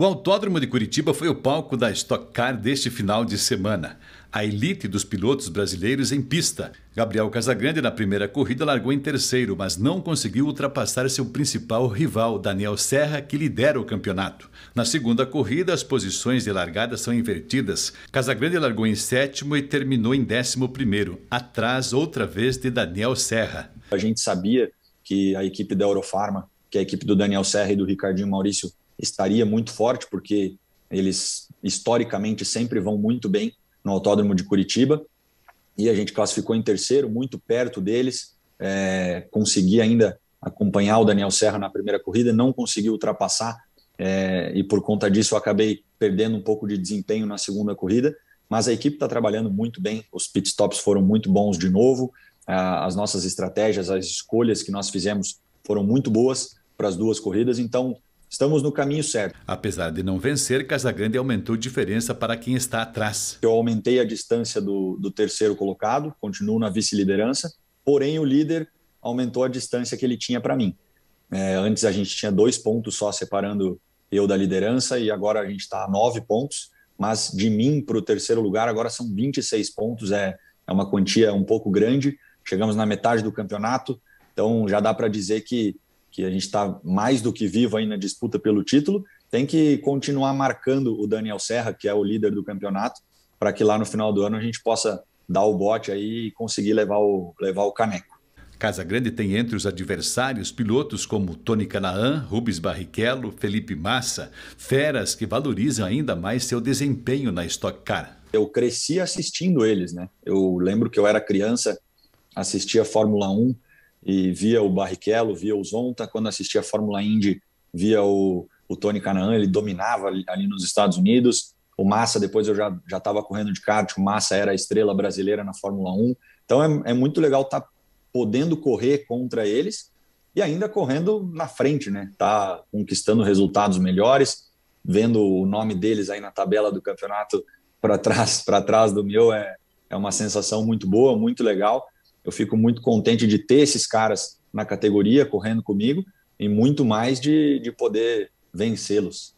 O Autódromo de Curitiba foi o palco da Stock Car deste final de semana. A elite dos pilotos brasileiros em pista. Gabriel Casagrande, na primeira corrida, largou em terceiro, mas não conseguiu ultrapassar seu principal rival, Daniel Serra, que lidera o campeonato. Na segunda corrida, as posições de largada são invertidas. Casagrande largou em sétimo e terminou em décimo primeiro, atrás outra vez de Daniel Serra. A gente sabia que a equipe da Eurofarma, que é a equipe do Daniel Serra e do Ricardinho Maurício, estaria muito forte, porque eles historicamente sempre vão muito bem no Autódromo de Curitiba. E a gente classificou em terceiro, muito perto deles. É, consegui ainda acompanhar o Daniel Serra na primeira corrida, não consegui ultrapassar, é, e por conta disso acabei perdendo um pouco de desempenho na segunda corrida. Mas a equipe está trabalhando muito bem, os pitstops foram muito bons de novo, as nossas estratégias, as escolhas que nós fizemos foram muito boas para as duas corridas, então Estamos no caminho certo. Apesar de não vencer, Casagrande aumentou a diferença para quem está atrás. Eu aumentei a distância do, do terceiro colocado, continuo na vice-liderança, porém o líder aumentou a distância que ele tinha para mim. É, antes a gente tinha dois pontos só separando eu da liderança e agora a gente está a nove pontos, mas de mim para o terceiro lugar agora são 26 pontos, é, é uma quantia um pouco grande. Chegamos na metade do campeonato, então já dá para dizer que que a gente está mais do que vivo aí na disputa pelo título, tem que continuar marcando o Daniel Serra, que é o líder do campeonato, para que lá no final do ano a gente possa dar o bote aí e conseguir levar o, levar o caneco. Casa Grande tem entre os adversários pilotos como Tony Canaan, Rubens Barrichello, Felipe Massa, feras que valorizam ainda mais seu desempenho na Stock Car. Eu cresci assistindo eles, né? Eu lembro que eu era criança, assistia Fórmula 1 e via o Barrichello, via o Zonta, quando assistia a Fórmula Indy, via o, o Tony Canaan, ele dominava ali, ali, nos Estados Unidos. O Massa, depois eu já estava correndo de kart, o Massa era a estrela brasileira na Fórmula 1. Então é, é muito legal estar tá podendo correr contra eles e ainda correndo na frente, né? Tá conquistando resultados melhores, vendo o nome deles aí na tabela do campeonato para trás, para trás do meu é, é uma sensação muito boa, muito legal. Eu fico muito contente de ter esses caras na categoria correndo comigo e muito mais de, de poder vencê-los.